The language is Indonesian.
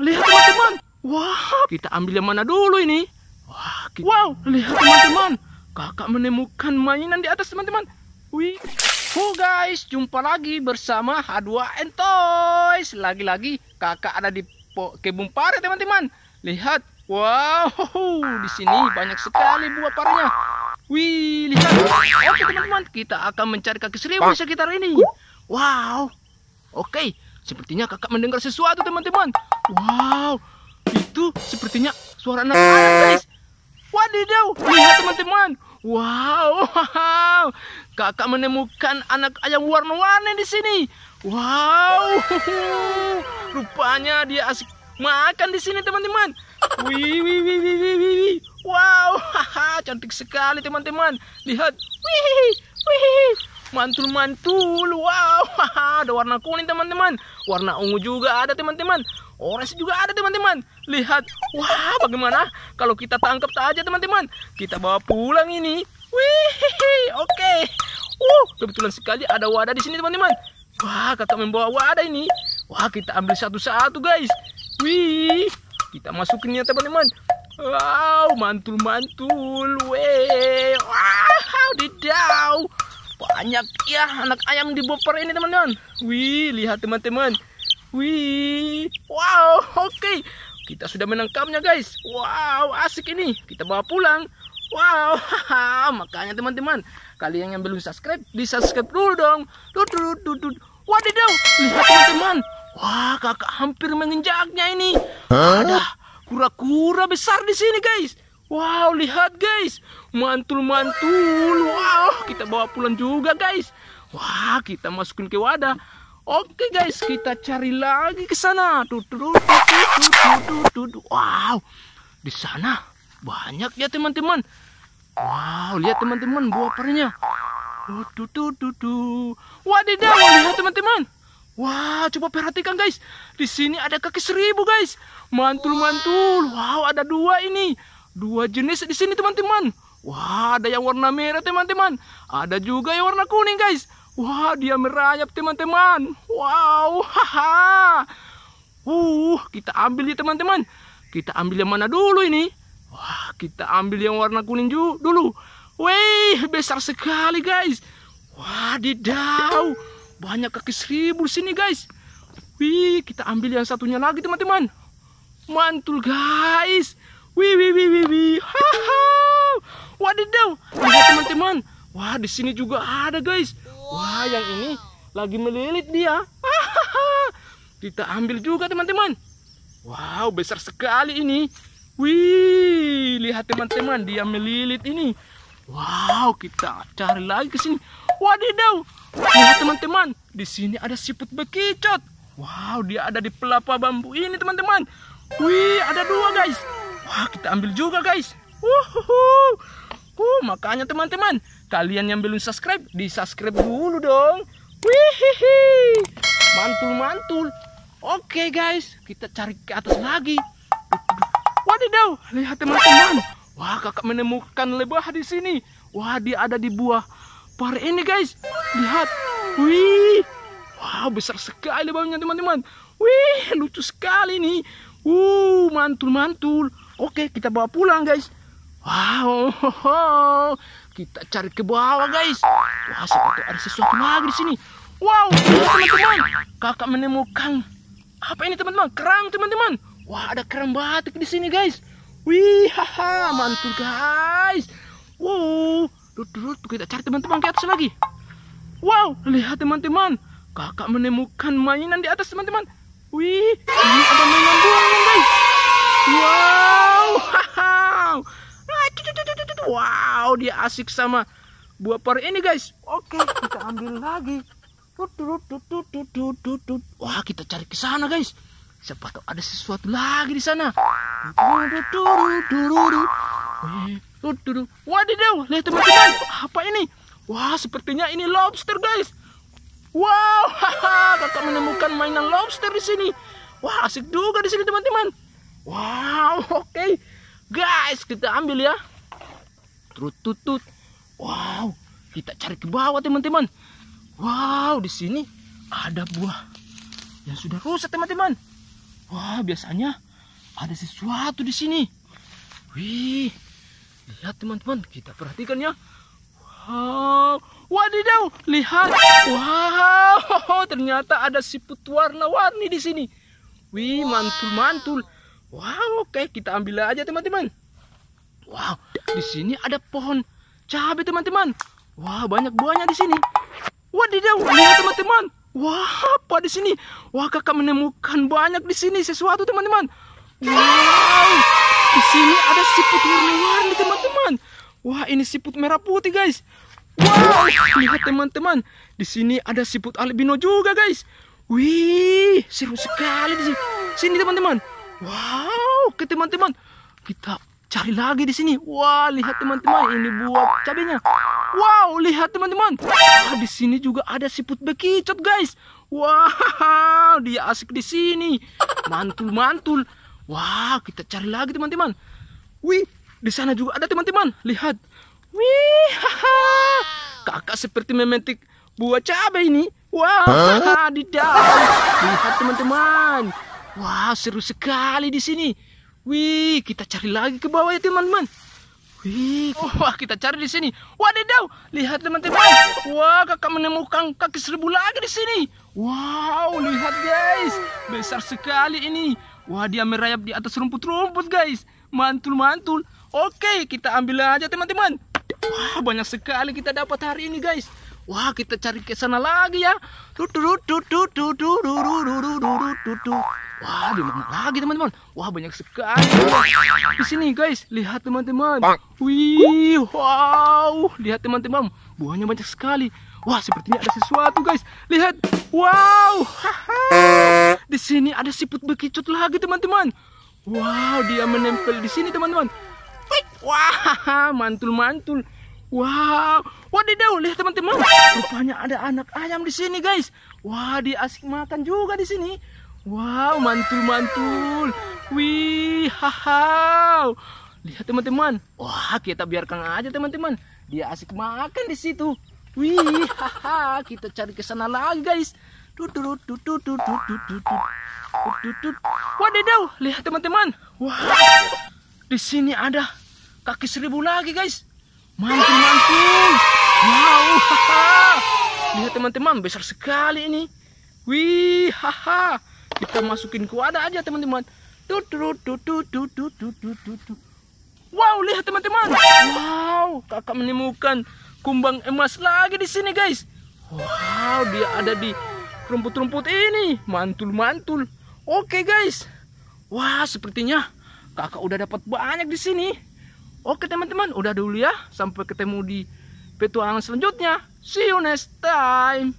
Lihat teman-teman. Wah, kita ambil yang mana dulu ini? Wah, kita... wow, lihat teman-teman. Kakak menemukan mainan di atas teman-teman. Wih. Ho oh, guys, jumpa lagi bersama H2N Toys. Lagi-lagi kakak ada di kebun pare teman-teman. Lihat, wow, di sini banyak sekali buah parenya. Wih, lihat. Oke teman-teman, kita akan mencari kaki seribu di sekitar ini. Wow. Oke, Sepertinya kakak mendengar sesuatu teman-teman. Wow, itu sepertinya suara anak ayam guys. Wadidaw, lihat teman-teman. Wow, kakak menemukan anak ayam warna-warni di sini. Wow, rupanya dia asik makan di sini teman-teman. Wih, wih, wih, wih, wih, wih. Wow, cantik sekali teman-teman. Lihat, wih, wih. Mantul-mantul. Wow, ada warna kuning teman-teman. Warna ungu juga ada teman-teman. Orange juga ada teman-teman. Lihat. Wah, bagaimana kalau kita tangkap saja teman-teman. Kita bawa pulang ini. Wih, oke. Okay. Uh, kebetulan sekali ada wadah di sini teman-teman. Wah, kakak membawa wadah ini. Wah, kita ambil satu-satu guys. Wih, kita masukin ya teman-teman. Wow, mantul-mantul. wih wow, didau banyak ya anak ayam di bopper ini teman-teman wih lihat teman-teman wih wow oke okay. kita sudah menangkapnya guys wow asik ini kita bawa pulang Wow, makanya teman-teman, kalian yang belum subscribe, di subscribe dulu dong. Wadidaw, lihat teman-teman. Wah, kakak hampir menginjaknya ini. Huh? Ada kura-kura besar di sini, guys. Wow, lihat guys. Mantul-mantul. Wow, kita bawa pulang juga guys. Wah, kita masukin ke wadah. Oke guys, kita cari lagi ke sana. Wow. Di sana banyak ya teman-teman. Wow, lihat teman-teman buah perinya. Wadidaw, lihat teman-teman. Wah, wow, coba perhatikan guys. Di sini ada kaki seribu guys. Mantul-mantul. Wow, ada dua ini. Dua jenis di sini teman-teman. Wah, ada yang warna merah teman-teman. Ada juga yang warna kuning guys. Wah, dia merayap teman-teman. Wow, haha. Uh, kita ambil ya teman-teman. Kita ambil yang mana dulu ini? Wah, kita ambil yang warna kuning dulu. Wih, besar sekali guys. Wah, didau. Banyak kaki seribu sini guys. Wih, kita ambil yang satunya lagi teman-teman. Mantul guys. Wih, wih, wih, Wadidaw, lihat teman-teman. Wah, di sini juga ada, guys. Wah, yang ini lagi melilit dia. Kita ambil juga, teman-teman. Wow, besar sekali ini. Wih, lihat teman-teman, dia melilit ini. Wow, kita cari lagi ke sini. Wadidaw, lihat teman-teman, di sini ada siput bekicot. Wow, dia ada di pelapa bambu ini, teman-teman. Wih, ada dua, guys. Wah, kita ambil juga, guys. Wuhuhu, Uh, makanya teman-teman, kalian yang belum subscribe, di subscribe dulu dong. Wihihi. Mantul mantul. Oke okay, guys, kita cari ke atas lagi. Wadidaw, lihat teman-teman. Wah, kakak menemukan lebah di sini. Wah, dia ada di buah pare ini guys. Lihat. Wih. Wah, besar sekali lebahnya teman-teman. Wih, lucu sekali nih. Uh, mantul-mantul. Oke, kita bawa pulang guys. Wow, kita cari ke bawah guys. Wah, seperti ada sesuatu lagi di sini. Wow, teman-teman, kakak menemukan apa ini teman-teman? Kerang teman-teman. Wah, ada kerang batik di sini guys. Wih, haha, mantul guys. Wow, duduk kita cari teman-teman ke atas lagi. Wow, lihat teman-teman, kakak menemukan mainan di atas teman-teman. Wih, ini ada mainan burung guys. Wow, haha. Wow, dia asik sama buah pari ini, guys. Oke, kita ambil lagi. Wah, kita cari ke sana, guys. Siapa tahu ada sesuatu lagi di sana. Wadidaw, lihat teman-teman. Apa ini? Wah, sepertinya ini lobster, guys. Wow, kakak menemukan mainan lobster di sini. Wah, asik juga di sini, teman-teman. Wow, oke. Okay. Guys, kita ambil ya. Trututut. Wow, kita cari ke bawah teman-teman. Wow, di sini ada buah yang sudah rusak teman-teman. Wah, biasanya ada sesuatu di sini. Wih, lihat teman-teman, kita perhatikan ya. Wow, wadidaw, lihat. Wow, ternyata ada siput warna-warni di sini. Wih, mantul-mantul. Wow, oke, kita ambil aja teman-teman. Wow, di sini ada pohon cabai teman-teman. Wah, banyak buahnya di sini. Wah, Wadidaw, lihat teman-teman. Wah, apa di sini? Wah, kakak menemukan banyak di sini sesuatu teman-teman. Wow, di sini ada siput warna-warni teman-teman. Wah, ini siput merah putih guys. Wow, lihat teman-teman. Di sini ada siput albino juga guys. Wih, seru sekali di sini. Sini teman-teman. Wow, ke teman-teman. Kita cari lagi di sini. Wah, lihat teman-teman, ini buah cabenya. Wow, lihat teman-teman. Wah, di sini juga ada siput bekicot, guys. Wow, dia asik di sini. Mantul-mantul. Wah, kita cari lagi teman-teman. Wih, di sana juga ada teman-teman. Lihat. Wih, haha. Kakak seperti memetik buah cabai ini. Wah, huh? di dalam. Lihat teman-teman. Wah, seru sekali di sini. Wih, kita cari lagi ke bawah ya teman-teman. Wih, wah kita cari di sini. Wadidaw, lihat teman-teman. Wah, kakak menemukan kaki seribu lagi di sini. Wow, lihat guys. Besar sekali ini. Wah, dia merayap di atas rumput-rumput guys. Mantul-mantul. Oke, kita ambil aja teman-teman. Wah, banyak sekali kita dapat hari ini guys. Wah, kita cari ke sana lagi ya. Wah, di mana lagi teman-teman? Wah, banyak sekali. Di sini guys, lihat teman-teman. Wih, wow. Lihat teman-teman, buahnya banyak sekali. Wah, sepertinya ada sesuatu guys. Lihat. Wow. Di sini ada siput bekicot lagi teman-teman. Wow, dia menempel di sini teman-teman. Wah, mantul-mantul. Wow, wadidaw, lihat teman-teman. Rupanya ada anak ayam di sini, guys. Wah, dia asik makan juga di sini. Wow, mantul-mantul. Wih, haha. Lihat teman-teman. Wah, kita biarkan aja teman-teman. Dia asik makan di situ. Wih, haha, kita cari ke sana lagi, guys. Wadidaw, lihat teman-teman. Wah, di sini ada kaki seribu lagi, guys. Mantul, mantul. Wow, haha. Lihat teman-teman, besar sekali ini. Wih, haha. Kita masukin ke wadah aja teman-teman. Wow, lihat teman-teman. Wow, kakak menemukan kumbang emas lagi di sini guys. Wow, dia ada di rumput-rumput ini. Mantul-mantul. Oke guys. Wah, sepertinya kakak udah dapat banyak di sini. Oke teman-teman, udah dulu ya. Sampai ketemu di petualangan selanjutnya. See you next time.